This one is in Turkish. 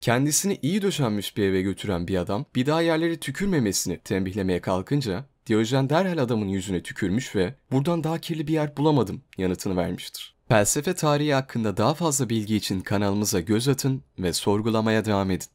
Kendisini iyi döşenmiş bir eve götüren bir adam bir daha yerleri tükürmemesini tembihlemeye kalkınca Diyojen derhal adamın yüzüne tükürmüş ve buradan daha kirli bir yer bulamadım yanıtını vermiştir. Felsefe tarihi hakkında daha fazla bilgi için kanalımıza göz atın ve sorgulamaya devam edin.